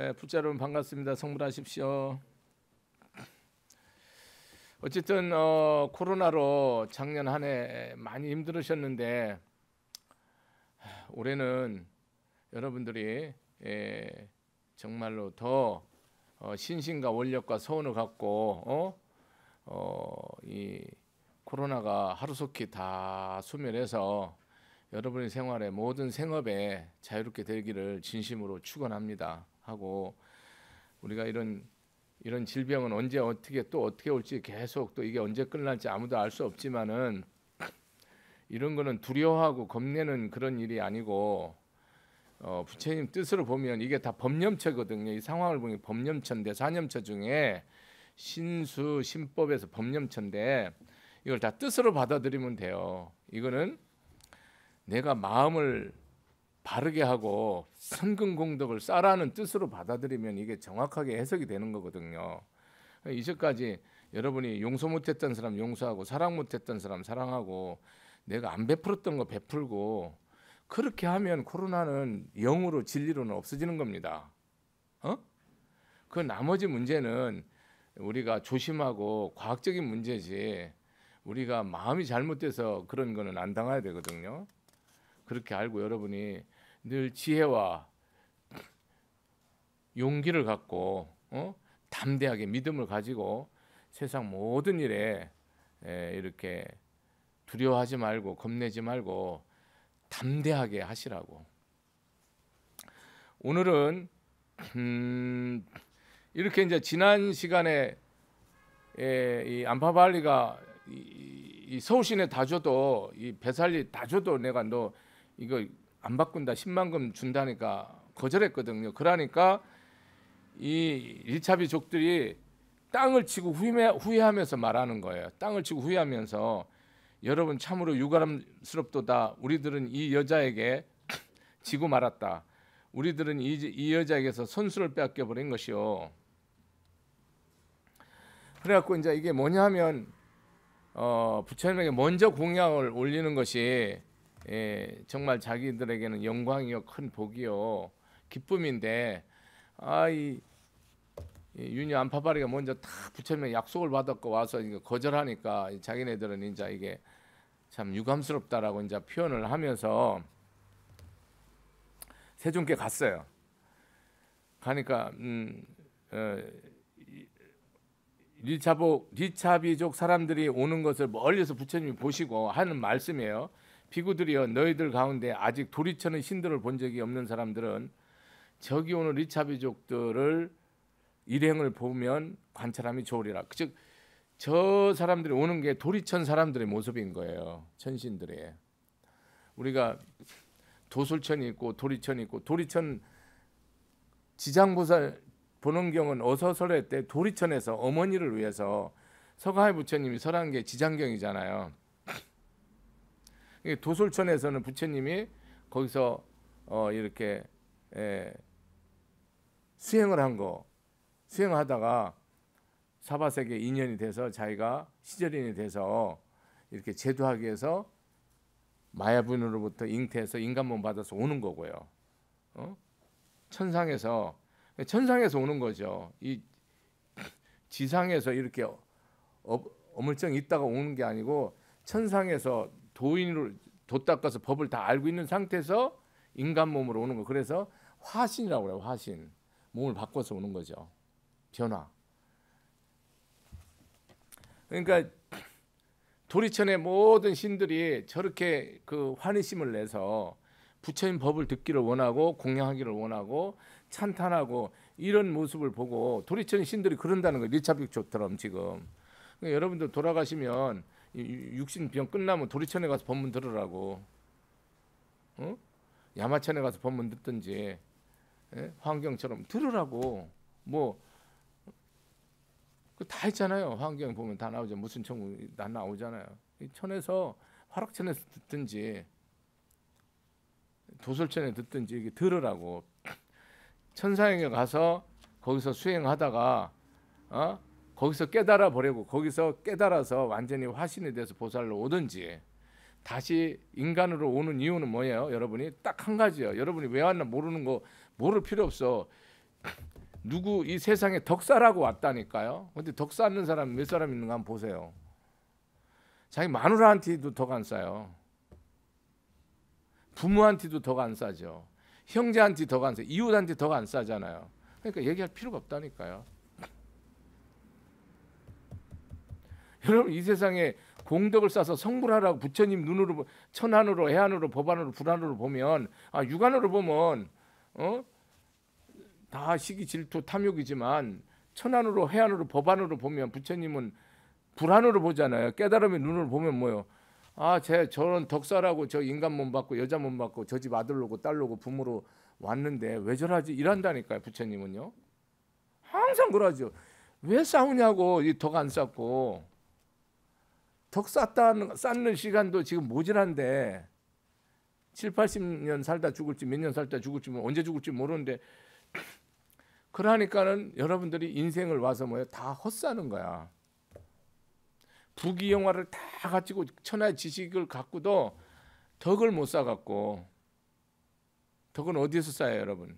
예, 부자 여러분 반갑습니다. 성불하십시오. 어쨌든 어, 코로나로 작년 한 해 많이 힘들으셨는데 올해는 여러분들이 예, 정말로 더 어, 신신과 원력과 소원을 갖고 어? 어, 이 코로나가 하루속히 다 소멸해서 여러분의 생활에 모든 생업에 자유롭게 되기를 진심으로 축원합니다. 하고 우리가 이런 이런 질병은 언제 어떻게 또 어떻게 올지 계속 또 이게 언제 끝날지 아무도 알 수 없지만은 이런 거는 두려워하고 겁내는 그런 일이 아니고 어, 부처님 뜻으로 보면 이게 다 법념처거든요. 이 상황을 보니 법념처인데 사념처 중에 신수 신법에서 법념처인데 이걸 다 뜻으로 받아들이면 돼요. 이거는 내가 마음을 바르게 하고 성근 공덕을 쌓라는 뜻으로 받아들이면 이게 정확하게 해석이 되는 거거든요. 이제까지 여러분이 용서 못했던 사람 용서하고 사랑 못했던 사람 사랑하고 내가 안 베풀었던 거 베풀고 그렇게 하면 코로나는 영으로 진리로는 없어지는 겁니다. 어? 그 나머지 문제는 우리가 조심하고 과학적인 문제지 우리가 마음이 잘못돼서 그런 거는 안 당해야 되거든요. 그렇게 알고 여러분이 늘 지혜와 용기를 갖고 어? 담대하게 믿음을 가지고 세상 모든 일에 이렇게 두려워하지 말고 겁내지 말고 담대하게 하시라고. 오늘은 음, 이렇게 이제 지난 시간에 이 안파발리가 이 서울 시내 다줘도 이 배살리 다줘도 내가 너 이거 안 바꾼다 10만 금 준다니까 거절했거든요. 그러니까 이 일차 비족들이 땅을 치고 후회, 후회하면서 말하는 거예요. 땅을 치고 후회하면서 여러분 참으로 유감스럽도다. 우리들은 이 여자에게 지고 말았다. 우리들은 이, 이 여자에게서 선수를 빼앗겨 버린 것이요. 그래갖고 이제 이게 뭐냐면 어, 부처님에게 먼저 공양을 올리는 것이 예, 정말 자기들에게는 영광이요 큰 복이요 기쁨인데 아이 유녀 안파바리가 먼저 탁부처님 약속을 받았고 와서 거절하니까 자기네들은 이제 이게 참 유감스럽다라고 이제 표현을 하면서 세종께 갔어요. 가니까 음, 어, 리차복 리차비족 사람들이 오는 것을 멀리서 부처님이 보시고 하는 말씀이에요. 비구들이여 너희들 가운데 아직 도리쳐는 신들을 본 적이 없는 사람들은 저기 오는 리차비족들을 일행을 보면 관찰함이 좋으리라. 즉 저 사람들이 오는 게 도리천 사람들의 모습인 거예요. 천신들의 우리가 도술천이 있고 도리천이 있고 도리천 지장보살 보는경은 어서설회 때 도리천에서 어머니를 위해서 서가해 부처님이 설한 게 지장경이잖아요. 도솔천에서는 부처님이 거기서 어 이렇게 예, 수행을 한거 수행하다가 사바세계 인연이 돼서 자기가 시절인이 돼서 이렇게 제도하기 위해서 마야분으로부터 잉태해서 인간몸 받아서 오는 거고요. 어? 천상에서 천상에서 오는 거죠. 이 지상에서 이렇게 어, 물쩡 있다가 오는 게 아니고 천상에서 도인으로 도 닦아서 법을 다 알고 있는 상태에서 인간 몸으로 오는 거. 그래서 화신이라고 그래요. 화신. 몸을 바꿔서 오는 거죠. 변화. 그러니까 도리천의 모든 신들이 저렇게 그 환희심을 내서 부처님 법을 듣기를 원하고 공양하기를 원하고 찬탄하고 이런 모습을 보고 도리천 신들이 그런다는 거예요. 리차빅조처럼 지금. 그러니까 여러분들 돌아가시면 육신 병 끝나면 도리천에 가서 법문 들으라고. 어? 야마천에 가서 법문 듣든지 예? 환경처럼 들으라고 뭐다 그 있잖아요. 환경 보면 다 나오죠. 무슨 천국 다 나오잖아요. 천에서 화락천에서 듣든지 도솔천에 듣든지 이게 들으라고 천상에 가서 거기서 수행하다가 어? 거기서 깨달아 버리고 거기서 깨달아서 완전히 화신에대해서 보살로 오든지 다시 인간으로 오는 이유는 뭐예요? 여러분이 딱 한 가지예요. 여러분이 왜 왔나 모르는 거 모를 필요 없어. 누구 이 세상에 덕사라고 왔다니까요. 근데 덕사 않는 사람 몇 사람 있는가 한번 보세요. 자기 마누라한테도 덕안 싸요. 부모한테도 덕안 싸죠. 형제한테 덕안 싸. 이웃한테 덕안 싸잖아요. 그러니까 얘기할 필요가 없다니까요. 여러분 이 세상에 공덕을 쌓아서 성불하라고 부처님 눈으로 천안으로 해안으로 법안으로 불안으로 보면 아 육안으로 보면 어? 다 시기 질투 탐욕이지만 천안으로 해안으로 법안으로 보면 부처님은 불안으로 보잖아요. 깨달음의 눈으로 보면 뭐요? 아, 제 저런 덕사라고 저 인간 몸 받고 여자 몸 받고 저 집 아들로고 딸로고 부모로 왔는데 왜 저러지? 이런다니까요. 부처님은요. 항상 그러죠. 왜 싸우냐고 이덕안 쌓고 덕 쌓다는 쌓는 시간도 지금 모질한데 7, 80년 살다 죽을지 몇 년 살다 죽을지 언제 죽을지 모르는데 그러니까는 여러분들이 인생을 와서 뭐야 다 헛사는 거야. 부귀 영화를 다 가지고 천하 의 지식을 갖고도 덕을 못 쌓았고 덕은 어디에서 쌓여요, 여러분?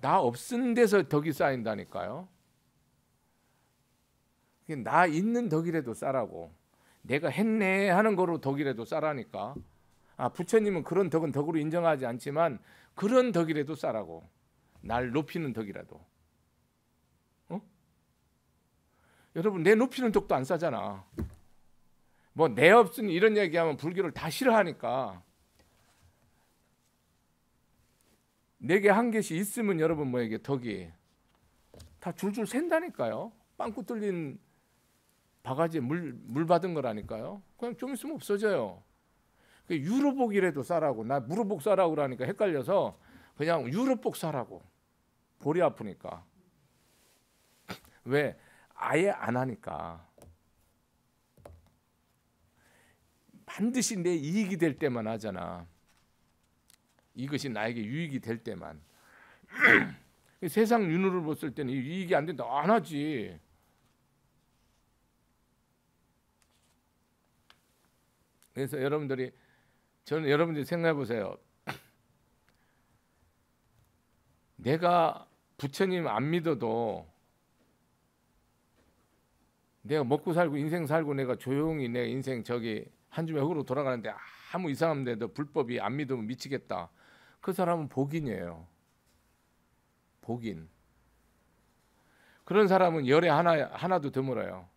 나 없은 데서 덕이 쌓인다니까요. 나 있는 덕이라도 싸라고 내가 했네 하는 거로 덕이라도 싸라니까 아 부처님은 그런 덕은 덕으로 인정하지 않지만 그런 덕이라도 싸라고 날 높이는 덕이라도 어? 여러분 내 높이는 덕도 안 싸잖아 뭐 내 없으니 이런 얘기하면 불교를 다 싫어하니까 내게 한 개씩 있으면 여러분 뭐에게 덕이 다 줄줄 샌다니까요 빵꾸 뚫린 바가지에 물, 물 받은 거라니까요. 그냥 좀 있으면 없어져요. 그 유로복이라도 싸라고 나 무로복 싸라고 그러니까 헷갈려서 그냥 유로복 싸라고 볼이 아프니까 왜 아예 안 하니까 반드시 내 이익이 될 때만 하잖아 이것이 나에게 유익이 될 때만 세상 윤호를 봤을 때는 이익이 안 된다 안 하지 그래서 여러분들이 저는 여러분들이 생각해 보세요. 내가 부처님 안 믿어도 내가 먹고 살고 인생 살고 내가 조용히 내 인생 저기 한 줌의 흙으로 돌아가는데 아무 이상한데도 불법이 안 믿으면 미치겠다. 그 사람은 복인이에요. 복인. 그런 사람은 열에 하나 하나도 드물어요.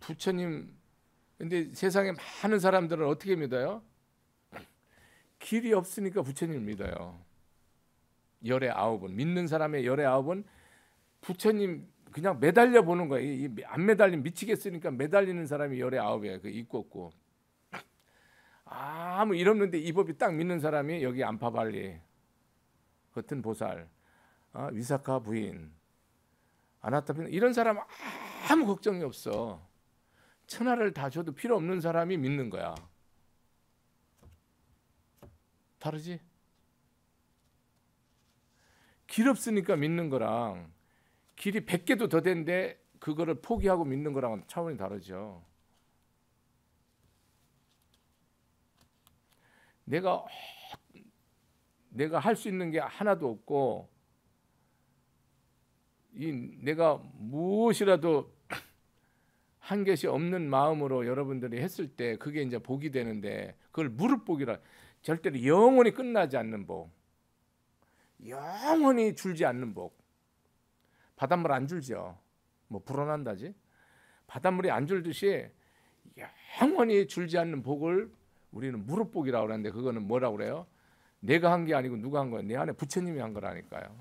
부처님 근데 세상에 많은 사람들은 어떻게 믿어요? 길이 없으니까 부처님 믿어요. 열의 아홉은 믿는 사람의 열의 아홉은 부처님 그냥 매달려 보는 거예요. 안 매달리면 미치겠으니까 매달리는 사람이 열의 아홉이에요. 그 입고 없고 아무 일 뭐 없는데 이 법이 딱 믿는 사람이 여기 안파발리 같은 보살 어? 위사카 부인 아나타빈 이런 사람 아무 걱정이 없어. 천하를 다 줘도 필요 없는 사람이 믿는 거야. 다르지? 길 없으니까 믿는 거랑 길이 100개도 더 된데 그거를 포기하고 믿는 거랑 차원이 다르죠. 내가 내가 할 수 있는 게 하나도 없고 이 내가 무엇이라도 한것이 없는 마음으로 여러분들이 했을 때 그게 이제 복이 되는데 그걸 무릎 복이라 절대로 영원히 끝나지 않는 복, 영원히 줄지 않는 복. 바닷물 안 줄죠. 뭐 불어난다지. 바닷물이 안 줄듯이 영원히 줄지 않는 복을 우리는 무릎 복이라고 하는데 그거는 뭐라고 그래요? 내가 한 게 아니고 누가 한 거야? 내 안에 부처님이 한 거라니까요.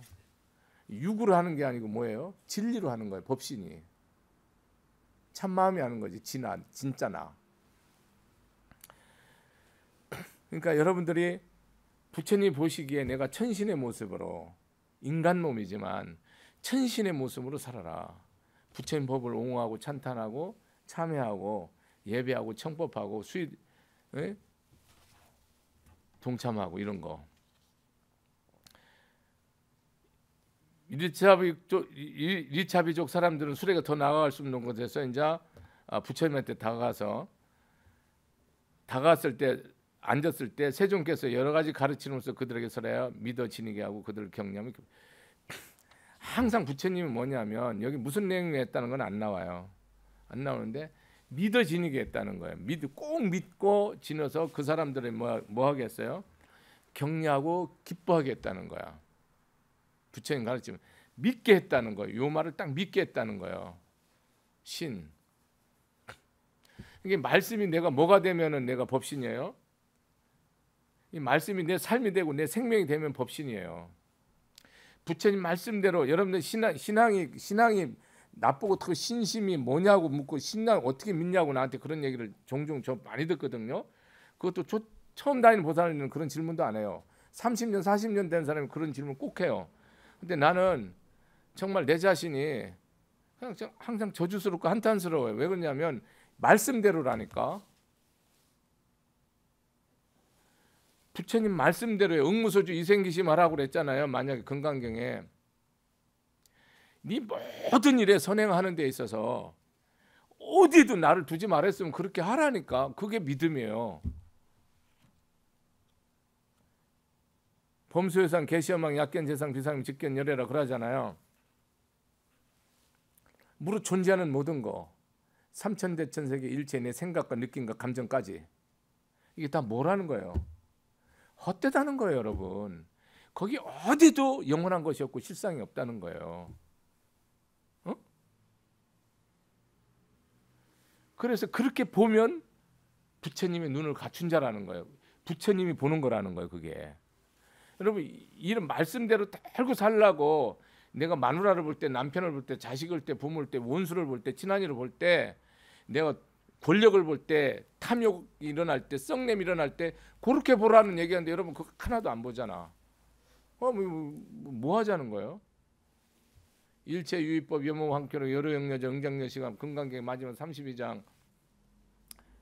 육으로 하는 게 아니고 뭐예요? 진리로 하는 거예요. 법신이. 참마음이 아는 거지 진나 진짜 나. 그러니까 여러분들이 부처님 보시기에 내가 천신의 모습으로 인간 몸이지만 천신의 모습으로 살아라. 부처님 법을 옹호하고 찬탄하고 참여하고 예배하고 청법하고 수 동참하고 이런 거 리차비족 리차비족 사람들은 수레가 더 나아갈 수 없는 곳에서 이제 아, 부처님한테 다가가서 다가갔을 때 앉았을 때 세종께서 여러 가지 가르치면서 그들에게 서라야 믿어 지니게 하고 그들을 격려하면 항상 부처님이 뭐냐면 여기 무슨 내용이 했다는 건 안 나와요. 안 나오는데 믿어 지니게 했다는 거예요. 믿, 꼭 믿고 지내서 그 사람들을 뭐, 뭐 하겠어요? 격려하고 기뻐하겠다는 거야. 부처님 가르침 믿게 했다는 거예요. 요 말을 딱 믿게 했다는 거예요. 신. 이게 말씀이 내가 뭐가 되면은 내가 법신이에요. 이 말씀이 내 삶이 되고 내 생명이 되면 법신이에요. 부처님 말씀대로 여러분들 신앙, 신앙이 신앙이 나쁘고 그 신심이 뭐냐고 묻고 신앙 어떻게 믿냐고 나한테 그런 얘기를 종종 저 많이 듣거든요. 그것도 저, 처음 다니는 보살님은 그런 질문도 안 해요. 30년, 40년 된 사람이 그런 질문 꼭 해요. 근데 나는 정말 내 자신이 그냥 항상 저주스럽고 한탄스러워요. 왜 그러냐면 말씀대로라니까. 부처님 말씀대로요. 응무소주 이생기심 하라고 그랬잖아요. 만약에 건강경에 네 모든 일에 선행하는 데 있어서 어디도 나를 두지 말았으면 그렇게 하라니까. 그게 믿음이에요. 범수회상, 개시험망, 약견재상, 비상, 직견, 열애라 그러잖아요. 무릇 존재하는 모든 거 삼천대천세계 일체 내 생각과 느낌과 감정까지 이게 다 뭐라는 거예요? 헛되다는 거예요 여러분 거기 어디도 영원한 것이 없고 실상이 없다는 거예요 어? 그래서 그렇게 보면 부처님의 눈을 갖춘 자라는 거예요 부처님이 보는 거라는 거예요 그게 여러분 이런 말씀대로 달고 살라고 내가 마누라를 볼 때 남편을 볼 때 자식을 때 부모를 때 원수를 볼 때 친한이를 볼때 내가 권력을 볼 때 탐욕 일어날 때 썩냄 일어날 때 그렇게 보라는 얘기하는데 여러분 그거 하나도 안 보잖아. 어, 뭐, 뭐, 뭐, 뭐 하자는 거예요? 일체 유의법 여모 황교로 여러 영여자 응장여 시감 금강경 마지막 32장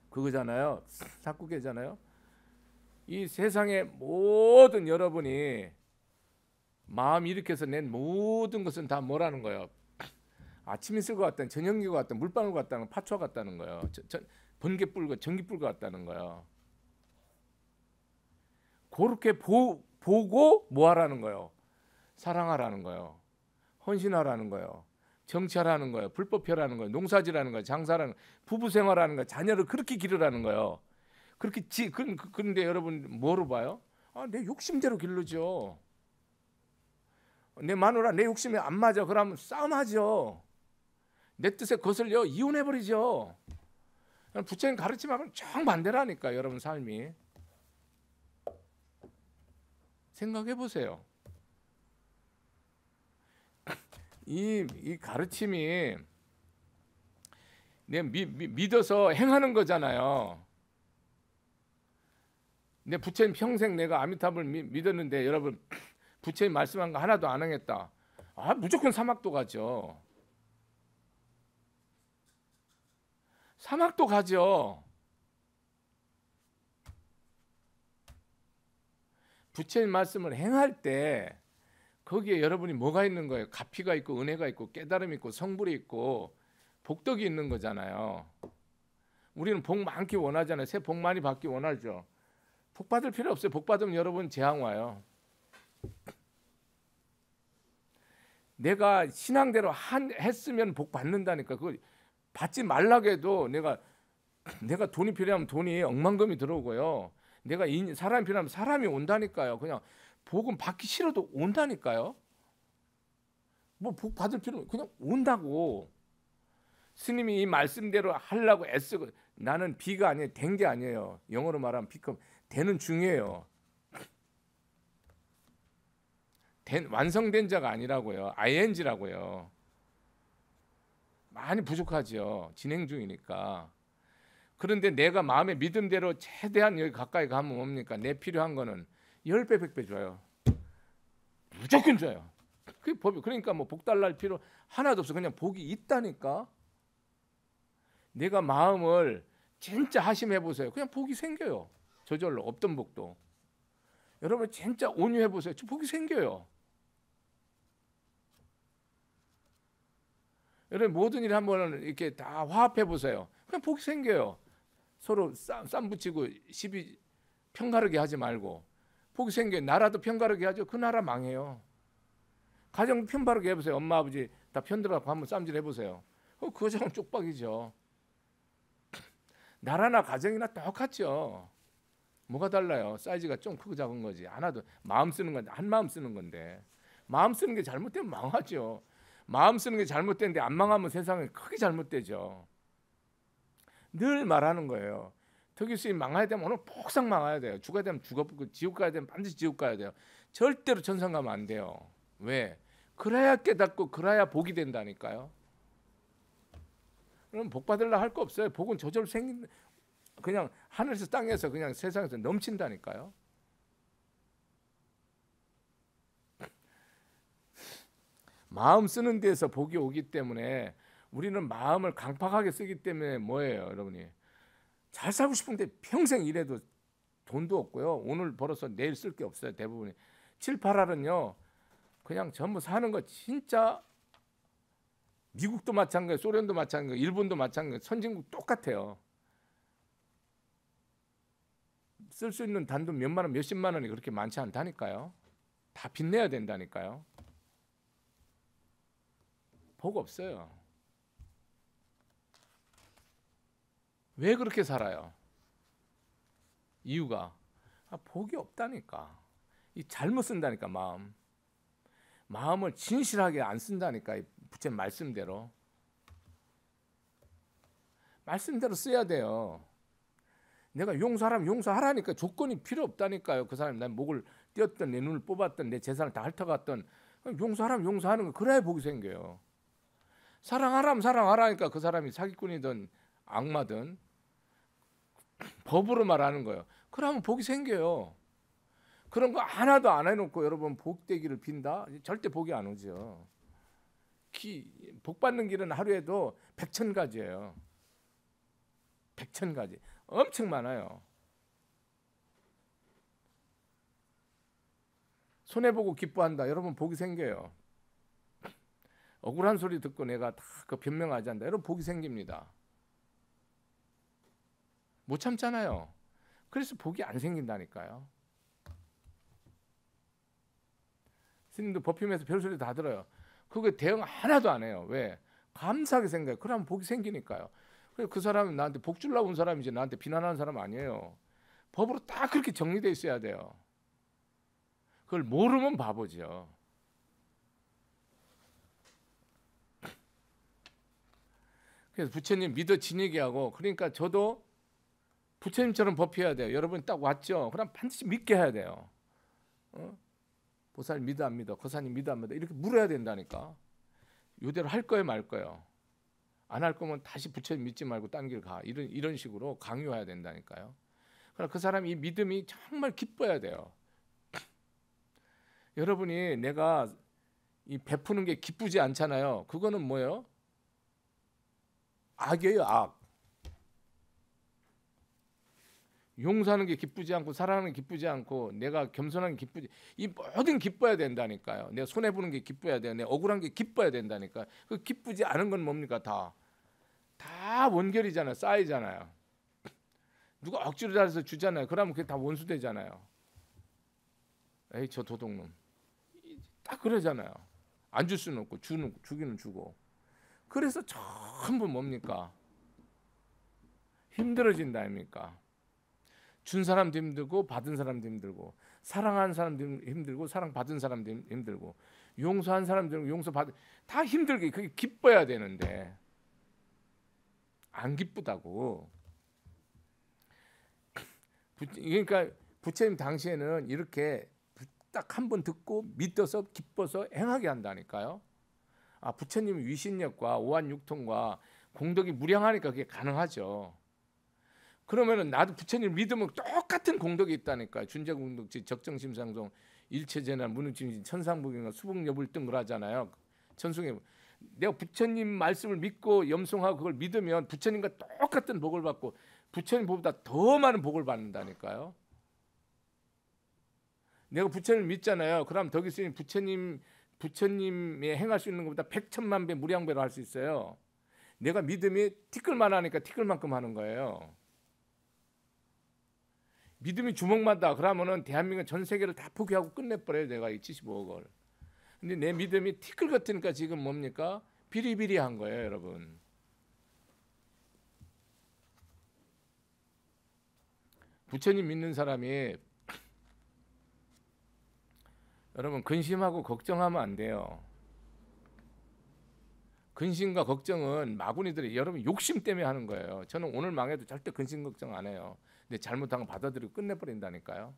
그거잖아요. 사꾸개잖아요. 이 세상의 모든 여러분이 마음 일으켜서 낸 모든 것은 다 뭐라는 거예요? 아침 있을 것 같다는, 저녁일 같다 물방울 같다는, 파초 같다는 거예요. 저, 저, 번개불, 전기불 같다는 거예요. 그렇게 보, 보고 뭐 하라는 거예요? 사랑하라는 거예요. 헌신하라는 거예요. 정찰하는 거예요. 불법회라는 거예요. 농사지라는 거예요. 장사라는 거예요. 부부생활하는 거예요. 자녀를 그렇게 기르라는 거예요. 그렇게 지 그런 그, 데 여러분 뭐로 봐요? 아, 내 욕심대로 길르죠. 내 마누라 내 욕심에 안 맞아. 그러면 싸움하죠. 내 뜻에 거슬려 이혼해 버리죠. 부처님 가르침하고 정반대라니까 여러분 삶이. 생각해 보세요. 이, 이 가르침이 내 믿어서 행하는 거잖아요. 내 부처님 평생 내가 아미타불 믿었는데 여러분 부처님 말씀한 거 하나도 안 하겠다. 아 무조건 사막도 가죠. 사막도 가죠. 부처님 말씀을 행할 때 거기에 여러분이 뭐가 있는 거예요? 가피가 있고 은혜가 있고 깨달음이 있고 성불이 있고 복덕이 있는 거잖아요. 우리는 복 많기 원하잖아요. 새 복 많이 받기 원하죠. 복 받을 필요 없어요. 복 받으면 여러분 재앙 와요. 내가 신앙대로 한 했으면 복 받는다니까 그 받지 말라게도 내가 내가 돈이 필요하면 돈이 억만금이 들어오고요. 내가 인, 사람이 필요하면 사람이 온다니까요. 그냥 복은 받기 싫어도 온다니까요. 뭐 복 받을 필요 그냥 온다고. 스님이 이 말씀대로 하려고 애쓰고 나는 비가 아니에요. 된 게 아니에요. 영어로 말하면 비컴 되는 중이에요. 된, 완성된 자가 아니라고요. ing라고요. 많이 부족하죠 진행 중이니까. 그런데 내가 마음의 믿음대로 최대한 여기 가까이 가면 뭡니까? 내 필요한 거는 10배, 100배 줘요. 무조건 줘요. 그게 법이 그러니까 뭐복 달랄 필요 하나도 없어. 그냥 복이 있다니까. 내가 마음을 진짜 하심해 보세요. 그냥 복이 생겨요. 저절로 없던 복도. 여러분 진짜 온유해 보세요. 복이 생겨요. 여러분 모든 일 한번 이렇게 다 화합해 보세요. 그냥 복이 생겨요. 서로 쌈, 쌈 붙이고 시비 평가르게 하지 말고 복이 생겨요. 나라도 평가르게 하죠. 그 나라 망해요. 가정 편바르게 해보세요. 엄마 아버지 다편들어가고 한번 쌈질 해보세요. 그, 그 가정은 쪽박이죠. 나라나 가정이나 똑같죠. 뭐가 달라요? 사이즈가 좀 크고 작은 거지. 하나도 마음 쓰는 건데 한 마음 쓰는 건데 마음 쓰는 게 잘못되면 망하죠. 마음 쓰는 게 잘못되는데 안 망하면 세상이 크게 잘못되죠. 늘 말하는 거예요. 특유수이 망해야 되면 오늘 폭삭 망해야 돼요. 죽어야 되면 죽어 버리고 그 지옥 가야 되면 반드시 지옥 가야 돼요. 절대로 천상 가면 안 돼요. 왜? 그래야 깨닫고 그래야 복이 된다니까요. 그럼 복 받으려 할거 없어요. 복은 저절로 생긴 그냥 하늘에서 땅에서 그냥 세상에서 넘친다니까요. 마음 쓰는 데서 복이 오기 때문에 우리는 마음을 강팍하게 쓰기 때문에 뭐예요, 여러분이? 잘 살고 싶은데 평생 일해도 돈도 없고요. 오늘 벌어서 내일 쓸 게 없어요, 대부분이. 7, 8알은요 그냥 전부 사는 거 진짜 미국도 마찬가지, 소련도 마찬가지, 일본도 마찬가지, 선진국 똑같아요. 쓸 수 있는 단돈 몇만 원, 몇십만 원이 그렇게 많지 않다니까요. 다 빚내야 된다니까요. 복 없어요. 왜 그렇게 살아요? 이유가 아, 복이 없다니까. 이 잘못 쓴다니까 마음. 마음을 진실하게 안 쓴다니까 부처님 말씀대로 말씀대로 써야 돼요. 내가 용서하라면 용서하라니까 조건이 필요 없다니까요. 그사람내 목을 띄었던 내 눈을 뽑았던 내 재산을 다 핥아갔던 용서하라면 용서하는 거 그래야 복이 생겨요. 사랑하라면 사랑하라니까 그 사람이 사기꾼이든 악마든 법으로 말하는 거예요. 그러면 복이 생겨요. 그런 거 하나도 안 해놓고 여러분 복되기를 빈다? 절대 복이 안 오죠. 특복 받는 길은 하루에도 백천 가지예요. 백천 가지. 엄청 많아요. 손해 보고 기뻐한다. 여러분 복이 생겨요. 억울한 소리 듣고 내가 다 그 변명하지 않다. 여러분 복이 생깁니다. 못 참잖아요. 그래서 복이 안 생긴다니까요. 스님도 법힘에서 별소리 다 들어요. 그게 대응 하나도 안 해요. 왜? 감사하게 생각해. 그러면 복이 생기니까요. 그 사람이 나한테 복주려온 사람이지 나한테 비난하는 사람 아니에요. 법으로 딱 그렇게 정리돼 있어야 돼요. 그걸 모르면 바보죠. 그래서 부처님 믿어지니게 하고 그러니까 저도 부처님처럼 법해야 돼요. 여러분 딱 왔죠. 그럼 반드시 믿게 해야 돼요. 어? 보살님 믿어 안 믿어? 거사님 믿어 안 믿어? 이렇게 물어야 된다니까. 요대로 할 거예요, 말 거예요. 안 할 거면 다시 부처님 믿지 말고 딴길 가. 이런 이런 식으로 강요해야 된다니까요. 그러나 그 사람이 믿음이 정말 기뻐야 돼요. 여러분이 내가 이 베푸는 게 기쁘지 않잖아요. 그거는 뭐예요? 악이에요, 악. 용서하는 게 기쁘지 않고 사랑하는 게 기쁘지 않고 내가 겸손한 게 기쁘지 이 모든 기뻐야 된다니까요. 내가 손해 보는 게 기뻐야 돼요. 내 억울한 게 기뻐야 된다니까. 그 기쁘지 않은 건 뭡니까 다. 다 원결이잖아요. 쌓이잖아요. 누가 억지로 잘해서 주잖아요. 그러면 그게 다 원수 되잖아요. 에이 저 도둑놈. 딱 그러잖아요. 안 줄 수는 없고 주는 주기는 주고. 그래서 전부 뭡니까? 힘들어진다 아닙니까? 준 사람도 힘들고 받은 사람도 힘들고 사랑한 사람도 힘들고 사랑받은 사람도 힘들고 용서한 사람도 용서받은 다 힘들게 그게 기뻐야 되는데 안 기쁘다고 그러니까 부처님 당시에는 이렇게 딱 한 번 듣고 믿어서 기뻐서 행하게 한다니까요. 아 부처님 위신력과 오한육통과 공덕이 무량하니까 그게 가능하죠. 그러면은 나도 부처님 믿으면 똑같은 공덕이 있다니까 준자공덕지 적정심상송 일체재난 무능침신 천상부경과 수복여불등을 하잖아요 천승에 내가 부처님 말씀을 믿고 염송하고 그걸 믿으면 부처님과 똑같은 복을 받고 부처님보다 더 많은 복을 받는다니까요 내가 부처님 믿잖아요 그럼 덕이 스님 부처님 부처님의 행할 수 있는 것보다 백천만 배 무량배로 할수 있어요 내가 믿음이 티끌만 하니까 티끌만큼 하는 거예요 믿음이 주먹만다 그러면은 대한민국 전 세계를 다 포기하고 끝내버려요 내가 이 75억을. 근데 내 믿음이 티끌 같으니까 지금 뭡니까 비리비리한 거예요 여러분. 부처님 믿는 사람이 여러분 근심하고 걱정하면 안 돼요. 근심과 걱정은 마구니들이 여러분 욕심 때문에 하는 거예요. 저는 오늘 망해도 절대 근심 걱정 안 해요. 근데 잘못한 거 받아들이고 끝내버린다니까요.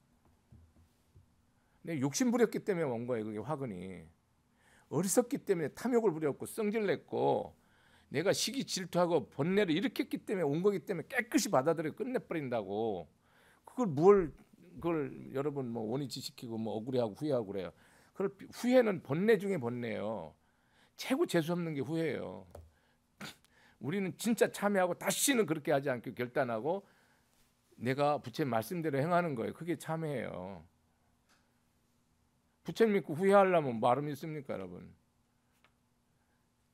근데 욕심 부렸기 때문에 온 거예요. 그게 화근이. 어리석기 때문에 탐욕을 부렸고 성질냈고 내가 시기 질투하고 번뇌를 일으켰기 때문에 온 거기 때문에 깨끗이 받아들이고 끝내버린다고. 그걸 뭘 그걸 여러분 뭐 원위치시키고 뭐 억울해하고 후회하고 그래요. 그걸 후회는 번뇌 중에 번뇌예요. 최고 재수 없는 게 후회예요. 우리는 진짜 참여하고 다시는 그렇게 하지 않기 결단하고 내가 부처님 말씀대로 행하는 거예요. 그게 참회예요. 부처님 믿고 후회하려면 말음 이 있습니까, 여러분?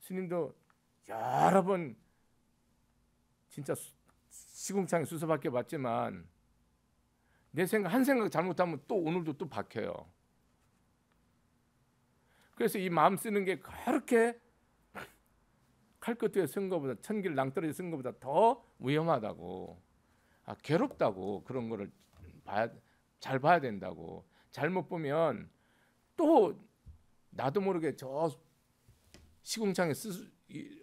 스님도 여러 번 진짜 시궁창 수수밖에 봤지만 내 생각 한 생각 잘못하면 또 오늘도 또 박혀요. 그래서 이 마음 쓰는 게 그렇게 칼끝에 쓴 것보다 천길 낭떠러지 쓴 것보다 더 위험하다고. 아, 괴롭다고 그런 거를 봐야, 잘 봐야 된다고 잘못 보면 또 나도 모르게 저 시궁창에 쓰,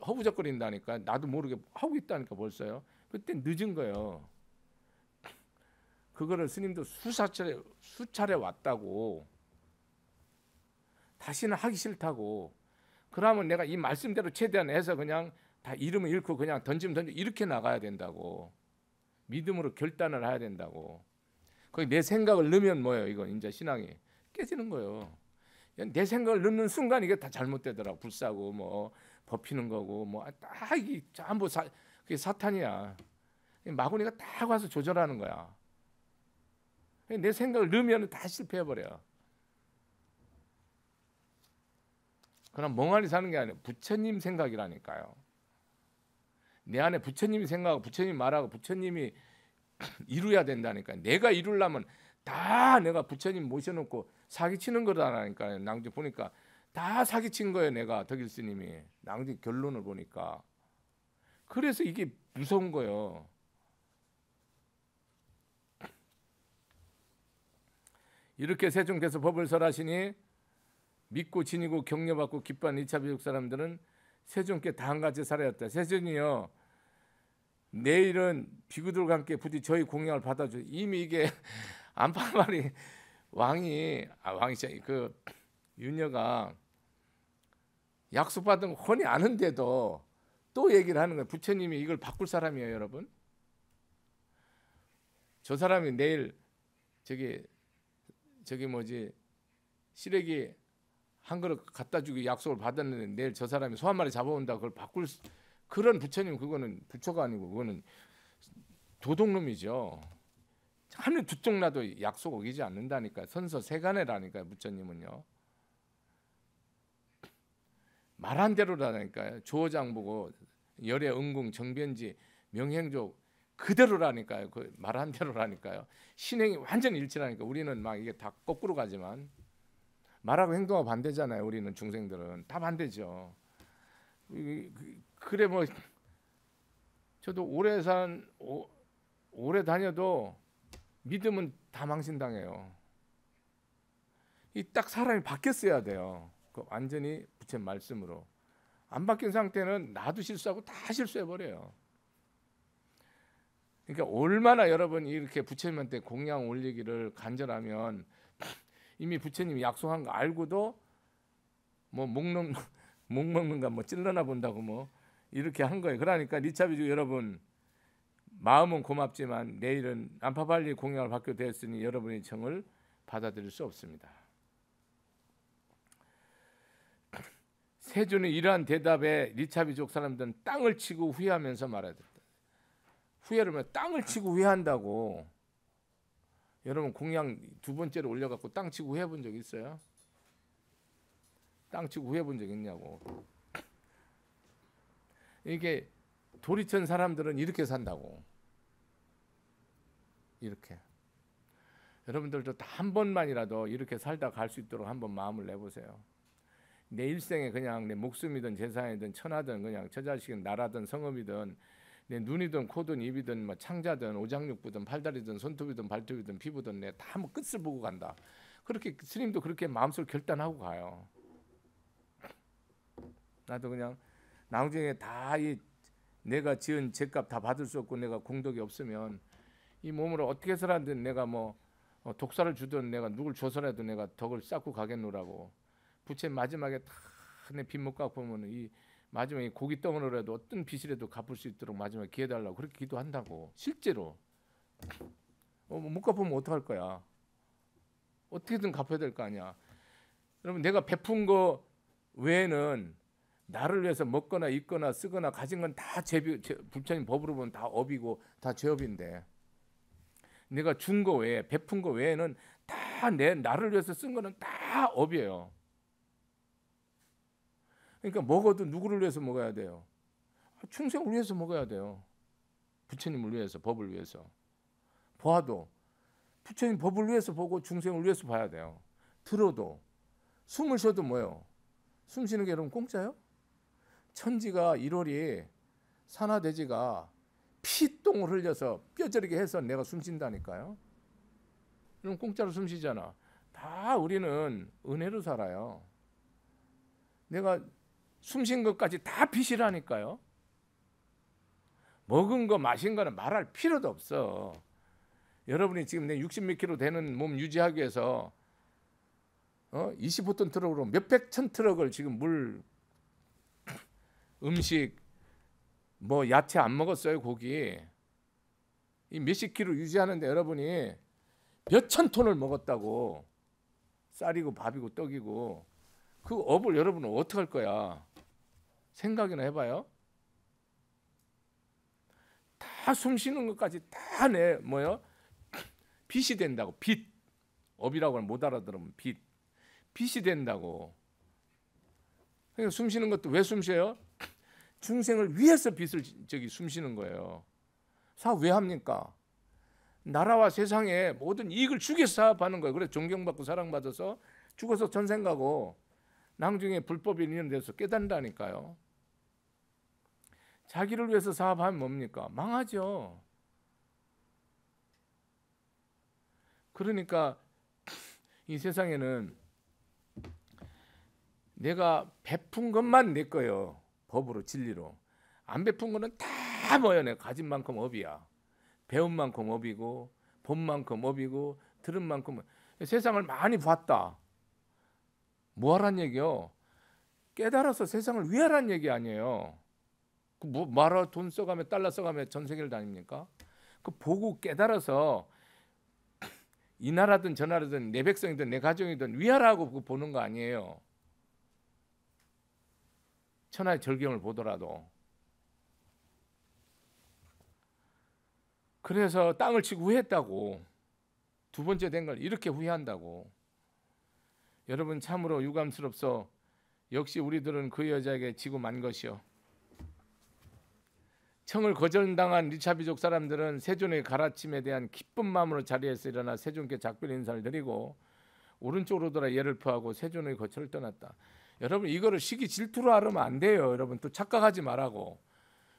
허부적거린다니까 나도 모르게 하고 있다니까 벌써요. 그때 늦은 거예요. 그거를 스님도 수차례 수차례 왔다고 다시는 하기 싫다고 그러면 내가 이 말씀대로 최대한 해서 그냥 다 이름을 잃고 그냥 던지면 던지 이렇게 나가야 된다고 믿음으로 결단을 해야 된다고. 거기 내 생각을 넣으면 뭐예요? 이건 이제 신앙이 깨지는 거예요. 내 생각을 넣는 순간 이게 다 잘못되더라. 불싸고 뭐 버피는 거고 뭐다이 아, 전부 사 그게 사탄이야. 마구니가 다 와서 조절하는 거야. 내 생각을 넣으면 다 실패해 버려. 그럼 멍하니 사는 게 아니라 부처님 생각이라니까요. 내 안에 부처님이 생각하고 부처님 말하고 부처님이 이루어야 된다니까. 내가 이룰라면 다 내가 부처님 모셔놓고 사기치는 거다라니까. 낭지 보니까 다 사기친 거예요. 내가 덕일스님이 낭지 결론을 보니까. 그래서 이게 무서운 거예요. 이렇게 세종께서 법을 설하시니 믿고 지니고 격려받고 기뻐한 이차 비족 사람들은 세존께 다한가지 사아였다 세존이요. 내일은 비구들과 함께 부디 저희 공양을 받아줘. 이미 이게 안파말이 왕이 아, 왕이 그 윤여가 약속받은 거 훤히 아는데도 또 얘기를 하는 거예요. 부처님이 이걸 바꿀 사람이에요, 여러분. 저 사람이 내일 저기 저기 뭐지 시래기 한 그릇 갖다 주기 약속을 받았는데 내일 저 사람이 소 한 마리 잡아온다 그걸 바꿀 수, 그런 부처님 그거는 부처가 아니고 그거는 도둑놈이죠. 하늘 두쪽 나도 약속 어기지 않는다니까 선서 세간에라니까 부처님은요. 말한 대로라니까요. 조장 보고 열애 은궁 정변지 명행조 그대로라니까요. 그 말한 대로라니까요. 신행이 완전 일치라니까 우리는 막 이게 다 거꾸로 가지만 말하고 행동하고 반대잖아요. 우리는 중생들은 다 반대죠. 그, 그래 뭐 저도 오래 산 오, 래 다녀도 믿음은 다 망신당해요. 이 딱 사람이 바뀌었어야 돼요. 그 완전히 부처 말씀으로 안 바뀐 상태는 나도 실수하고 다 실수해 버려요. 그러니까 얼마나 여러분 이렇게 부처님한테 공양 올리기를 간절하면 이미 부처님이 약속한 거 알고도 뭐목 넘, 목 먹는가 뭐 찔러나 본다고 뭐 이렇게 한 거예요. 그러니까 리차비주 여러분 마음은 고맙지만 내일은 안파발리 공약을 받게 되었으니 여러분의 청을 받아들일 수 없습니다. 세조는 이러한 대답에 리차비족 사람들은 땅을 치고 후회하면서 말하듯 후회를 하면 땅을 치고 후회한다고 여러분 공양 두 번째로 올려갖고 땅 치고 해 본 적 있어요? 땅 치고 후 본적 있냐고. 이게 도리천 사람들은 이렇게 산다고. 이렇게. 여러분들도 한 번만이라도 이렇게 살다 갈 수 있도록 한번 마음을 내보세요. 내 일생에 그냥 내 목숨이든 재산이든 천하든 그냥 처자식은 나라든 성읍이든 내 눈이든 코든 입이든 뭐 창자든 오장육부든 팔다리든 손톱이든 발톱이든 피부든 내 다 뭐 끝을 보고 간다. 그렇게 스님도 그렇게 마음속으로 결단하고 가요. 나도 그냥 나중에 다 이 내가 지은 죄값 다 받을 수 없고 내가 공덕이 없으면 이 몸으로 어떻게 해서라든 내가 뭐 어, 독사를 주든 내가 누굴 줘서라도 내가 덕을 쌓고 가겠노라고 부채 마지막에 다 내 빈목 깎보면이 마지막에 고기 덩어리라도 어떤 빚이라도 갚을 수 있도록 마지막에 기회 달라고 그렇게 기도한다고 실제로 어, 못 갚으면 어떡할 거야 어떻게든 갚아야 될 거 아니야 여러분 내가 베푼 거 외에는 나를 위해서 먹거나 입거나 쓰거나 가진 건 다 제비 불차인 법으로 보면 다 업이고 다 죄업인데 내가 준 거 외에 베푼 거 외에는 다 내 나를 위해서 쓴 거는 다 업이에요 그러니까 먹어도 누구를 위해서 먹어야 돼요? 충성을 위해서 먹어야 돼요. 부처님을 위해서, 법을 위해서. 보아도 부처님 법을 위해서 보고 중생을 위해서 봐야 돼요. 들어도 숨을 쉬어도 뭐요? 숨 쉬는 게 여러분 공짜요? 천지가 1월이 산화돼지가 피똥을 흘려서 뼈저리게 해서 내가 숨 쉰다니까요. 그럼 공짜로 숨 쉬잖아. 다 우리는 은혜로 살아요. 내가 숨쉰 것까지 다 빚이라니까요. 먹은 거 마신 거는 말할 필요도 없어. 여러분이 지금 내 60몇 킬 되는 몸 유지하기 위해서 어? 25톤 트럭으로 몇백 천 트럭을 지금 물 음식 뭐 야채 안 먹었어요 고기 이 몇십 킬로 유지하는데 여러분이 몇 천 톤을 먹었다고 쌀이고 밥이고 떡이고 그 업을 여러분은 어떻게 할 거야? 생각이나 해봐요. 다 숨쉬는 것까지 다내 뭐요? 빛이 된다고 빛 업이라고 못 알아들으면 빛 빛이 된다고. 그러니까 숨쉬는 것도 왜 숨쉬어요? 중생을 위해서 빛을 저기 숨쉬는 거예요. 사 왜 합니까? 나라와 세상에 모든 이익을 주게 사업하는 거예요. 그래 존경받고 사랑받아서 죽어서 전생 가고 낭중에 불법이 이념돼서 깨닫는다니까요. 자기를 위해서 사업하면 뭡니까? 망하죠. 그러니까 이 세상에는 내가 베푼 것만 내 거예요. 법으로 진리로. 안 베푼 거는 다 뭐야 내 가진 만큼 업이야. 배운 만큼 업이고 본 만큼 업이고 들은 만큼 세상을 많이 봤다. 뭐하란 얘기요? 깨달아서 세상을 위하란 얘기 아니에요. 그 뭐 말아 돈 써가며 달러 써가며 전 세계를 다닙니까? 그 보고 깨달아서 이 나라든 저 나라든 내 백성이든 내 가정이든 위하라고 그 보는 거 아니에요. 천하의 절경을 보더라도 그래서 땅을 치고 후회했다고 두 번째 된 걸 이렇게 후회한다고 여러분 참으로 유감스럽소. 역시 우리들은 그 여자에게 지고 만 것이요. 청을 거절당한 리차비족 사람들은 세존의 가라침에 대한 기쁜 마음으로 자리에서 일어나 세존께 작별 인사를 드리고 오른쪽으로 돌아 예를 표하고 세존의 거처를 떠났다. 여러분 이거를 시기 질투로 하려면 안 돼요. 여러분 또 착각하지 말라고.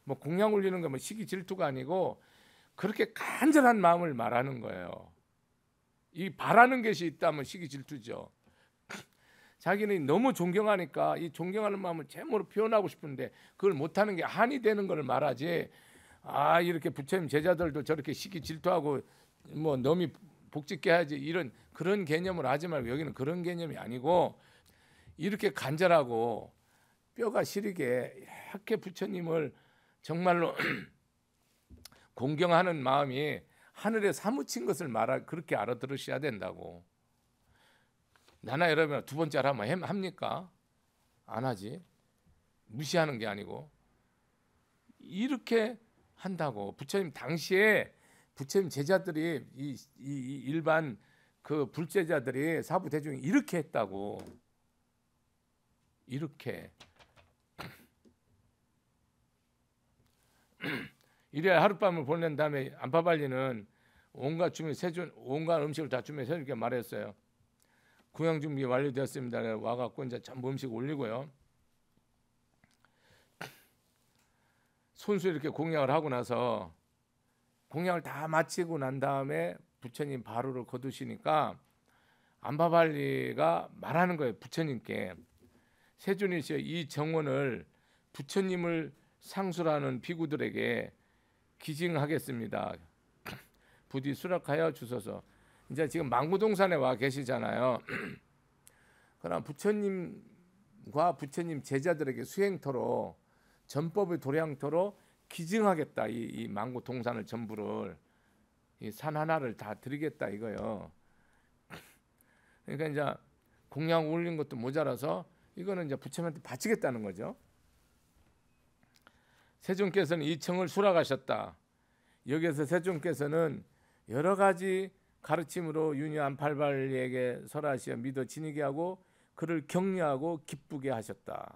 뭐 공양 울리는 거뭐 시기 질투가 아니고 그렇게 간절한 마음을 말하는 거예요. 이 바라는 것이 있다면 시기 질투죠. 자기는 너무 존경하니까 이 존경하는 마음을 제모로 표현하고 싶은데 그걸 못하는 게 한이 되는 걸 말하지. 아 이렇게 부처님 제자들도 저렇게 시기 질투하고 뭐너무 복직해야지 이런 그런 개념을 하지 말고 여기는 그런 개념이 아니고 이렇게 간절하고 뼈가 시리게 이렇게 부처님을 정말로 공경하는 마음이 하늘에 사무친 것을 말하 그렇게 알아들으셔야 된다고. 나나 여러분 두 번째 하라면 합니까? 안 하지. 무시하는 게 아니고 이렇게 한다고 부처님 당시에 부처님 제자들이 이, 이, 이 일반 그 불제자들이 사부 대중이 이렇게 했다고 이렇게 이래야 하룻밤을 보낸 다음에 안파발리는 온갖 주민 세준 온갖 음식을 다 주민 세준께 말했어요. 공양 준비 완료되었습니다. 와갖고 이제 전부 음식 올리고요. 손수 이렇게 공양을 하고 나서 공양을 다 마치고 난 다음에 부처님 바로를 거두시니까 안바발리가 말하는 거예요. 부처님께 세존이시여 이 정원을 부처님을 상수라는 비구들에게 기증하겠습니다. 부디 수락하여 주소서. 이제 지금 망구동산에 와 계시잖아요. 그러 부처님과 부처님 제자들에게 수행터로 전법의 도량터로 기증하겠다. 이, 이 망구동산을 전부를 이산 하나를 다 드리겠다 이거요. 그러니까 이제 공양 올린 것도 모자라서 이거는 이제 부처님한테 바치겠다는 거죠. 세종께서는 이 청을 수락하셨다. 여기에서 세종께서는 여러 가지 가르침으로 유니안 팔발에게 설하시어 믿어 지니게 하고 그를 격려하고 기쁘게 하셨다.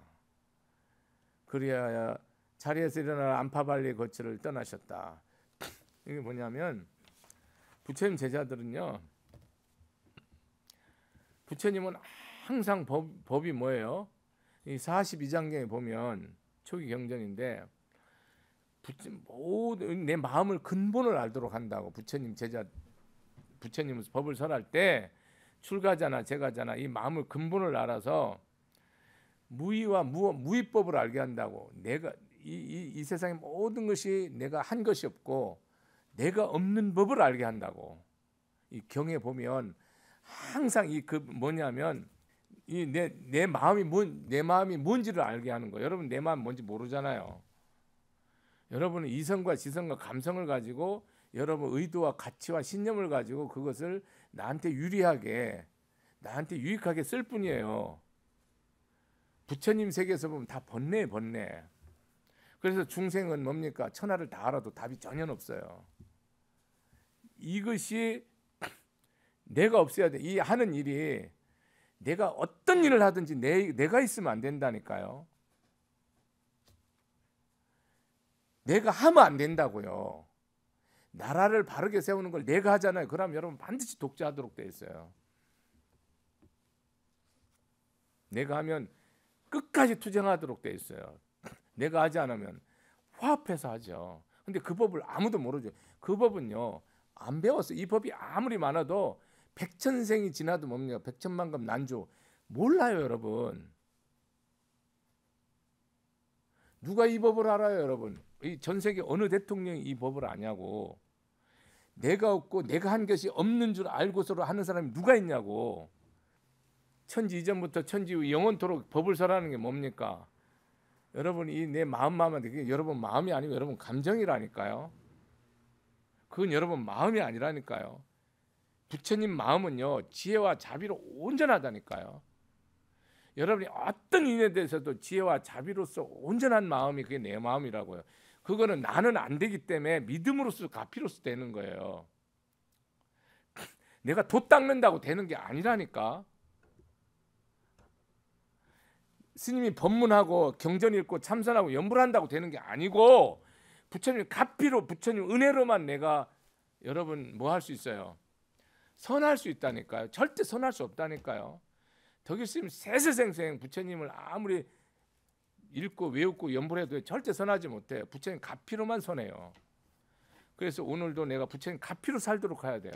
그리하여 자리에서 일어나 안파발리의 거처를 떠나셨다. 이게 뭐냐면 부처님 제자들은요. 부처님은 항상 법, 법이 뭐예요? 이 42장경에 보면 초기 경전인데 부처, 모든 내 마음을 근본을 알도록 한다고 부처님 제자 부처님은 법을 설할 때 출가자나 재가자나 이 마음을 근본을 알아서 무의와 무, 무의법을 알게 한다고 내가 이, 이, 이 세상의 모든 것이 내가 한 것이 없고 내가 없는 법을 알게 한다고 이 경에 보면 항상 이 그 뭐냐면 이 내 내 마음이 뭔 내 마음이 뭔지를 알게 하는 거 여러분 내 마음 뭔지 모르잖아요. 여러분은 이성과 지성과 감성을 가지고 여러분 의도와 가치와 신념을 가지고 그것을 나한테 유리하게 나한테 유익하게 쓸 뿐이에요. 부처님 세계에서 보면 다 번뇌 번뇌. 그래서 중생은 뭡니까? 천하를 다 알아도 답이 전혀 없어요. 이것이 내가 없어야 돼. 이 하는 일이 내가 어떤 일을 하든지 내, 내가 있으면 안 된다니까요. 내가 하면 안 된다고요. 나라를 바르게 세우는 걸 내가 하잖아요. 그럼 여러분 반드시 독재하도록 돼 있어요. 내가 하면 끝까지 투쟁하도록 돼 있어요. 내가 하지 않으면 화합해서 하죠. 근데 그 법을 아무도 모르죠. 그 법은요. 안 배웠어. 이 법이 아무리 많아도 백천생이 지나도 뭡니까? 백천만금 난조. 몰라요, 여러분. 누가 이 법을 알아요, 여러분? 이 전 세계 어느 대통령이 이 법을 아냐고. 내가 없고 내가 한 것이 없는 줄 알고서로 하는 사람이 누가 있냐고. 천지 이전부터 천지 후 영원토록 법을 설하는 게 뭡니까? 여러분 이 내 마음만 그게 여러분 마음이 아니고 여러분 감정이라니까요. 그건 여러분 마음이 아니라니까요. 부처님 마음은요 지혜와 자비로 온전하다니까요. 여러분이 어떤 일에 대해서도 지혜와 자비로서 온전한 마음이 그게 내 마음이라고요. 그거는 나는 안 되기 때문에 믿음으로서 가피로서 되는 거예요. 내가 돛 닦는다고 되는 게 아니라니까. 스님이 법문하고 경전 읽고 참선하고 연불한다고 되는 게 아니고 부처님 가피로 부처님 은혜로만 내가 여러분 뭐 할 수 있어요? 선할 수 있다니까요. 절대 선할 수 없다니까요. 덕일스님 세세생생 부처님을 아무리 읽고 외우고 염불해도 절대 선하지 못해. 부처님 가피로만 선해요. 그래서 오늘도 내가 부처님 가피로 살도록 해야 돼요.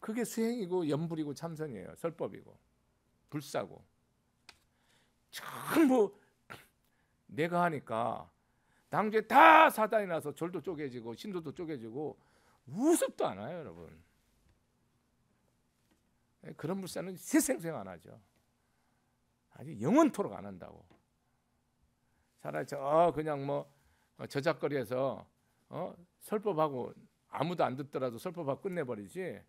그게 수행이고 염불이고 참선이에요. 설법이고 불사고 전부 내가 하니까 당시다 사단이 나서 절도 쪼개지고 신도도 쪼개지고 우습도 않아요, 여러분. 예, 그런 불사는 새생생 안 하죠. 아주 영원토록 안 한다고. 차라리 저 어, 그냥 뭐 어, 저작거리에서 어? 설법하고 아무도 안 듣더라도 설법하고 끝내버리지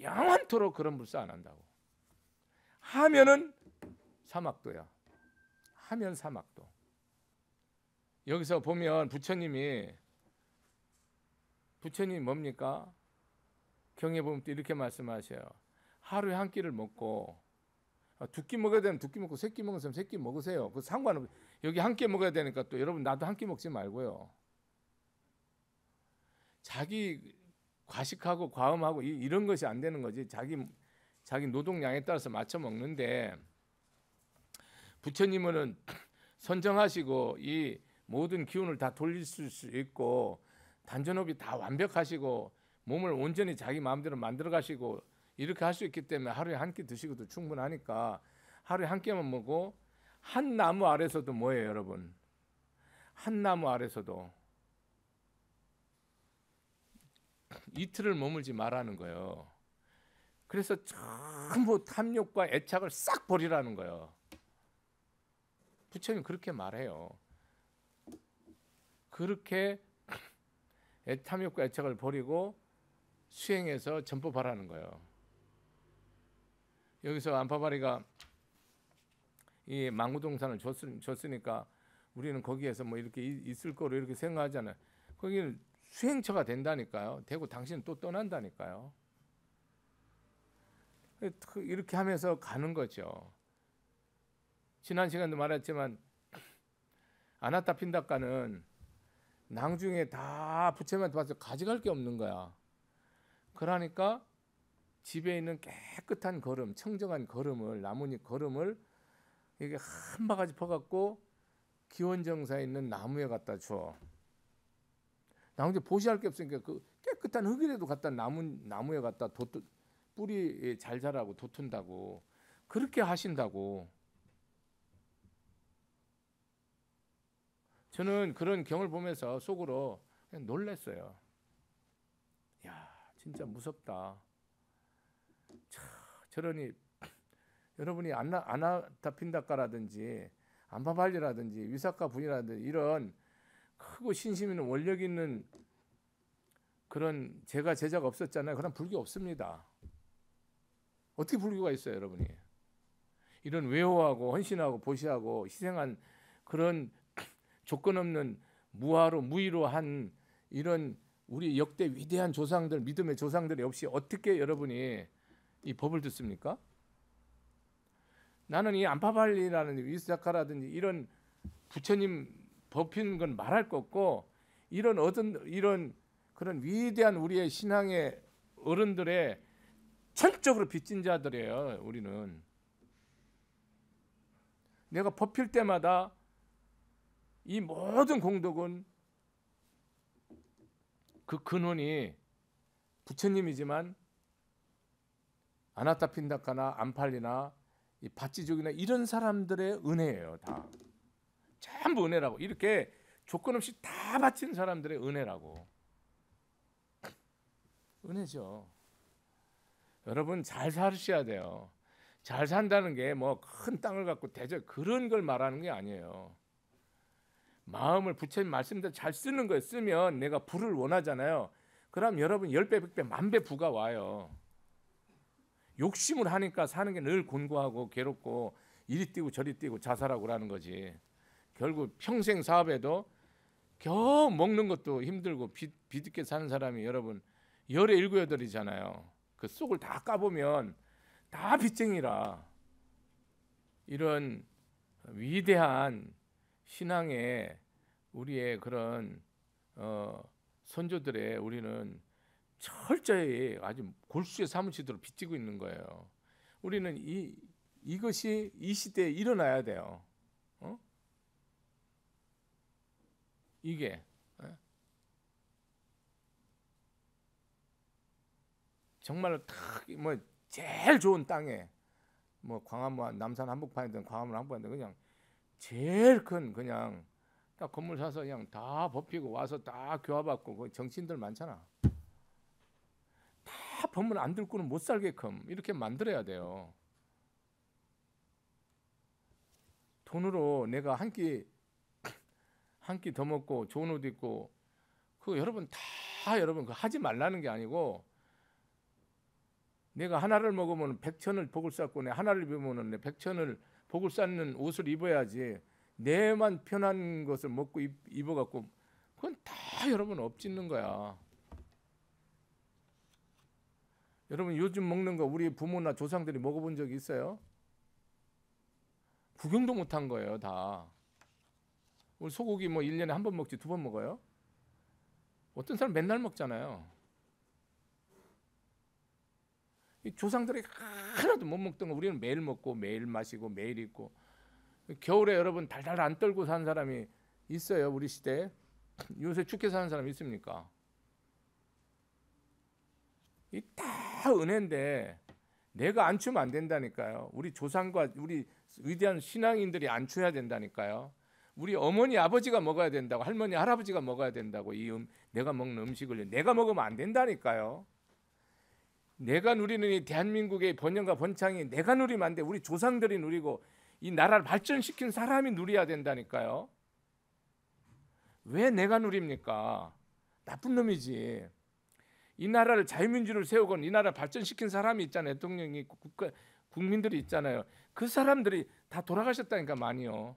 영원토록 그런 불사 안 한다고. 하면은 사막도야. 하면 사막도. 여기서 보면 부처님이 부처님 뭡니까? 경에 보면 또 이렇게 말씀하셔요. 하루에 한 끼를 먹고 아, 두끼 먹어야 되면 두 끼 먹고 세 끼먹으면람세끼 먹으세요. 그 상관없. 여기 한 끼 먹어야 되니까 또 여러분 나도 한 끼 먹지 말고요. 자기 과식하고 과음하고 이런 것이 안 되는 거지. 자기 자기 노동량에 따라서 맞춰 먹는데 부처님은 선정하시고 이 모든 기운을 다 돌릴 수 있고 단전업이 다 완벽하시고 몸을 온전히 자기 마음대로 만들어 가시고 이렇게 할 수 있기 때문에 하루에 한 끼 드시고도 충분하니까 하루에 한 끼만 먹고 한 나무 아래서도 뭐예요, 여러분? 한 나무 아래서도 이틀을 머물지 말라는 거예요. 그래서 전부 탐욕과 애착을 싹 버리라는 거예요. 부처님 그렇게 말해요. 그렇게 탐욕과 애착을 버리고 수행해서 전법하라는 거예요. 여기서 안파바리가 이망고동산을 줬으니까 우리는 거기에서 뭐 이렇게 있을 거로 이렇게 생각하잖아요. 거기는 수행처가 된다니까요. 대구 당신은 또 떠난다니까요. 그 이렇게 하면서 가는 거죠. 지난 시간도 말했지만 아나타 핀다카는 낭중에 다 부채만 봐서 가져갈 게 없는 거야. 그러니까 집에 있는 깨끗한 거름, 청정한 거름을 나뭇잎 거름을 이게 한 바가지 퍼갖고 기원정사에 있는 나무에 갖다 줘. 나 혼자 보시할 게 없으니까 그 깨끗한 흙이라도 갖다 나무 나무에 갖다 도트 뿌리 잘 자라고 도툰다고 그렇게 하신다고. 저는 그런 경을 보면서 속으로 놀랐어요 야, 진짜 무섭다. 저러니 여러분이 안나 아나다핀다까라든지 안파발리라든지 위사카 분이라든지 이런 크고 신심 있는 원력 있는 그런 제가 제자가 없었잖아요. 그런 불교 없습니다. 어떻게 불교가 있어요, 여러분이? 이런 외호하고 헌신하고 보시하고 희생한 그런 조건 없는 무화로 무의로 한 이런 우리 역대 위대한 조상들 믿음의 조상들이 없이 어떻게 여러분이 이 법을 듣습니까? 나는 이 안파발리라는 위스자카라든지 이런 부처님 법인 건 말할 것고 이런 어떤 이런 그런 위대한 우리의 신앙의 어른들의 전적으로 빚진 자들이에요. 우리는 내가 법필 때마다 이 모든 공덕은 그 근원이 부처님이지만 아나타핀다카나 안팔리나 바치족이나 이런 사람들의 은혜예요 다 전부 은혜라고 이렇게 조건 없이 다 바친 사람들의 은혜라고 은혜죠 여러분 잘 사셔야 돼요 잘 산다는 게 뭐 큰 땅을 갖고 대저 그런 걸 말하는 게 아니에요 마음을 부처님 말씀대로 잘 쓰는 거 쓰면 내가 부를 원하잖아요 그럼 여러분 10배, 100배, 만 배 부가 와요 욕심을 하니까 사는 게 늘 곤고하고 괴롭고 이리 뛰고 저리 뛰고 자살하고 라는 거지. 결국 평생 사업에도 겨우 먹는 것도 힘들고 비, 비듣게 사는 사람이 여러분 열의 일곱 여덟이잖아요. 그 속을 다 까보면 다 빚쟁이라 이런 위대한 신앙의 우리의 그런 어, 선조들의 우리는 철저히 아주 골수의 사무치도록 빚지고 있는 거예요. 우리는 이 이것이 이 시대에 일어나야 돼요. 어? 이게 어? 정말 탁뭐 제일 좋은 땅에 뭐 광화문 남산 한복판이든 광화문 한복판이든 그냥 제일 큰 그냥 딱 건물 사서 그냥 다 법히고 와서 다 교화받고 그 정치들 많잖아. 다 법문 안 들고는 못 살게끔 이렇게 만들어야 돼요. 돈으로 내가 한 끼 한 끼 더 먹고 좋은 옷 입고 그 여러분 다 여러분 그 하지 말라는 게 아니고 내가 하나를 먹으면 백천을 복을 쌓고 내 하나를 입으면 내 백천을 복을 쌓는 옷을 입어야지 내만 편한 것을 먹고 입, 어갖고 그건 다 여러분 엎짓는 거야. 여러분 요즘 먹는 거 우리 부모나 조상들이 먹어본 적 있어요? 구경도 못 한 거예요 다. 우리 소고기 뭐 1년에 한 번 먹지 두 번 먹어요? 어떤 사람 맨날 먹잖아요. 조상들이 하나도 못 먹던 거 우리는 매일 먹고 매일 마시고 매일 입고 겨울에 여러분 달달 안 떨고 사는 사람이 있어요 우리 시대에 요새 춥게 사는 사람 있습니까? 이딱 다 은혜인데 내가 안 주면 안 된다니까요. 우리 조상과 우리 위대한 신앙인들이 안어야 된다니까요. 우리 어머니 아버지가 먹어야 된다고 할머니 할아버지가 먹어야 된다고 이 음, 내가 먹는 음식을 내가 먹으면 안 된다니까요. 내가 누리는 이 대한민국의 번영과 번창이 내가 누리면 안 돼. 우리 조상들이 누리고 이 나라를 발전시킨 사람이 누려야 된다니까요. 왜 내가 누립니까? 나쁜 놈이지. 이 나라를 자유민주를 세우건 이 나라 발전시킨 사람이 있잖아요. 대통령이 국가 국민들이 있잖아요. 그 사람들이 다 돌아가셨다니까 많이요.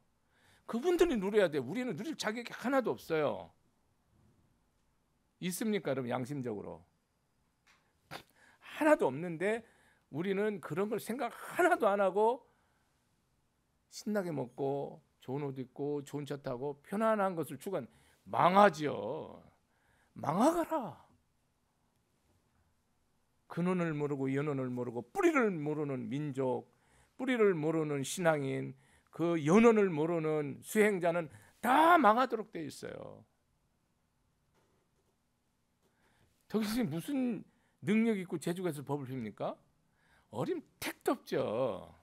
그분들이 누려야 돼. 우리는 누릴 자격이 하나도 없어요. 있습니까? 그럼 양심적으로 하나도 없는데 우리는 그런 걸 생각 하나도 안 하고 신나게 먹고 좋은 옷 입고 좋은 차 타고 편안한 것을 추구한 망하지요. 망하거라. 근원을 모르고 연원을 모르고 뿌리를 모르는 민족, 뿌리를 모르는 신앙인, 그 연원을 모르는 수행자는 다 망하도록 되어 있어요. 도대체 무슨 능력 있고 재주가 있 법을 핍니까? 어림 택도 없죠.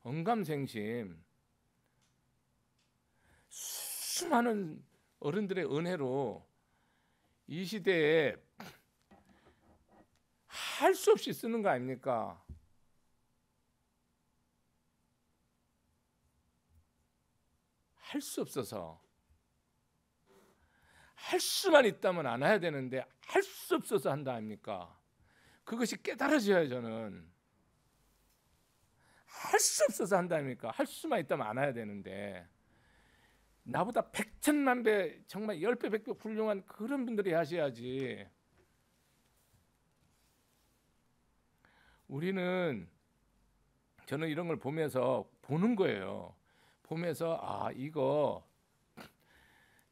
언감생심. 수많은 어른들의 은혜로 이 시대에 할수 없이 쓰는 거 아닙니까? 할 수 없어서 할 수만 있다면 안 해야 되는데 할 수 없어서 한다 아닙니까? 그것이 깨달아져야 저는 할 수 없어서 한다 아닙니까? 할 수만 있다면 안 해야 되는데 나보다 백천만 배 정말 열 배 백 배 훌륭한 그런 분들이 하셔야지 우리는 저는 이런 걸 보면서 보는 거예요. 보면서 아 이거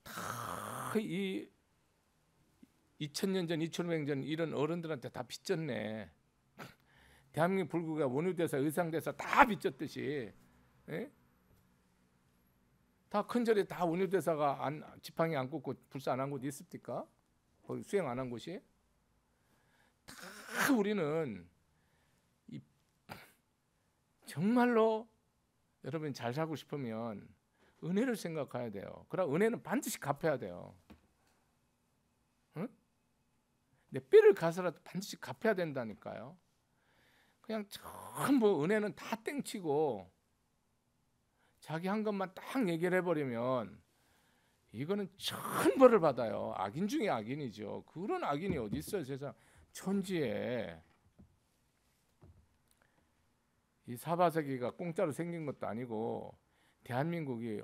다이 2000년 전, 2000년 전 이런 어른들한테 다 빚졌네. 대한민국 불구가 원유대사, 의상대사 다 빚졌듯이 예? 다 큰절에 다 원유대사가 안, 지팡이 안 꽂고 불사 안 한 곳이 있습니까? 수행 안 한 곳이? 다 우리는 정말로 여러분 잘 살고 싶으면 은혜를 생각해야 돼요. 그럼 은혜는 반드시 갚아야 돼요. 응? 내 뼈를 가서라도 반드시 갚아야 된다니까요. 그냥 전부 은혜는 다 땡치고 자기 한 것만 딱 얘기를 해버리면 이거는 천벌을 받아요. 악인 중에 악인이죠. 그런 악인이 어디 있어요, 세상 천지에. 이 사바세기가 공짜로 생긴 것도 아니고 대한민국이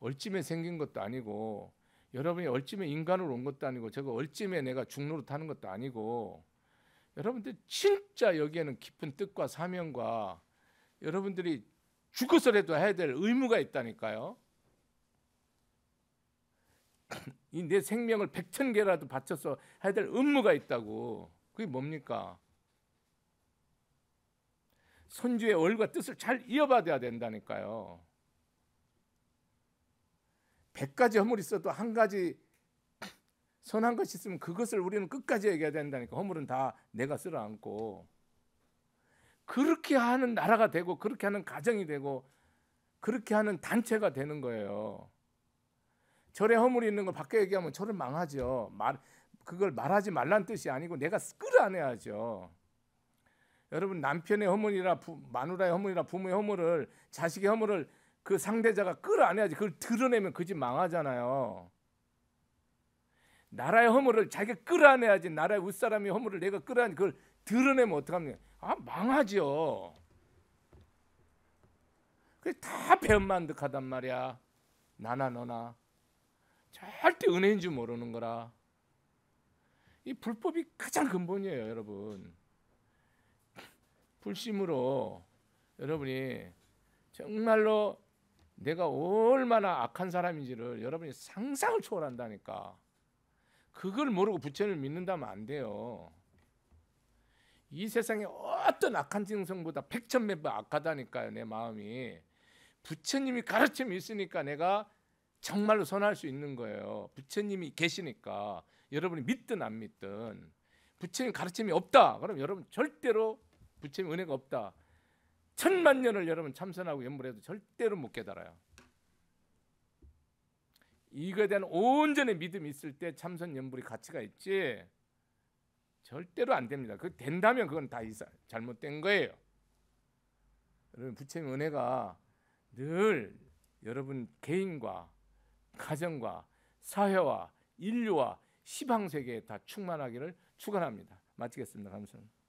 얼쯤에 생긴 것도 아니고 여러분이 얼쯤에 인간으로 온 것도 아니고 저거 얼쯤에 내가 중로로 타는 것도 아니고 여러분들 진짜 여기에는 깊은 뜻과 사명과 여러분들이 죽어서라도 해야 될 의무가 있다니까요. 이 내 생명을 백천 개라도 바쳐서 해야 될 의무가 있다고. 그게 뭡니까? 손주의 얼과 뜻을 잘 이어받아야 된다니까요. 1가지 허물 있어도 한 가지 선한 것이 있으면 그것을 우리는 끝까지 얘기해야 된다니까. 허물은 다 내가 쓸어안고 그렇게 하는 나라가 되고 그렇게 하는 가정이 되고 그렇게 하는 단체가 되는 거예요. 절에 허물이 있는 걸 밖에 얘기하면 절은 망하죠. 말, 그걸 말하지 말란 뜻이 아니고 내가 끌어안해야죠. 여러분 남편의 허물이나 부, 마누라의 허물이나 부모의 허물을 자식의 허물을 그 상대자가 끌어안아야지 그걸 드러내면 그 집 망하잖아요. 나라의 허물을 자기가 끌어안아야지 나라의 윗사람이 허물을 내가 끌어안 그걸 드러내면 어떡합니까? 아 망하죠. 그게 다 배은만득하단 말이야. 나나 너나 절대 은혜인 줄 모르는 거라. 이 불법이 가장 근본이에요, 여러분. 불심으로 여러분이 정말로 내가 얼마나 악한 사람인지를 여러분이 상상을 초월한다니까. 그걸 모르고 부처님을 믿는다면 안 돼요. 이 세상에 어떤 악한 진성보다 백천몇 배 악하다니까요. 내 마음이. 부처님이 가르침이 있으니까 내가 정말로 선할 수 있는 거예요. 부처님이 계시니까 여러분이 믿든 안 믿든 부처님 가르침이 없다. 그럼 여러분 절대로 부처님 은혜가 없다. 천만 년을 여러분 참선하고 연물해도 절대로 못 깨달아요. 이거에 대한 온전히 믿음이 있을 때 참선 연불이 가치가 있지. 절대로 안 됩니다. 그 된다면 그건 다 잘못된 거예요. 여러분 부처님 은혜가 늘 여러분 개인과 가정과 사회와 인류와 시방 세계에 다 충만하기를 축원합니다. 마치겠습니다. 감사합니다.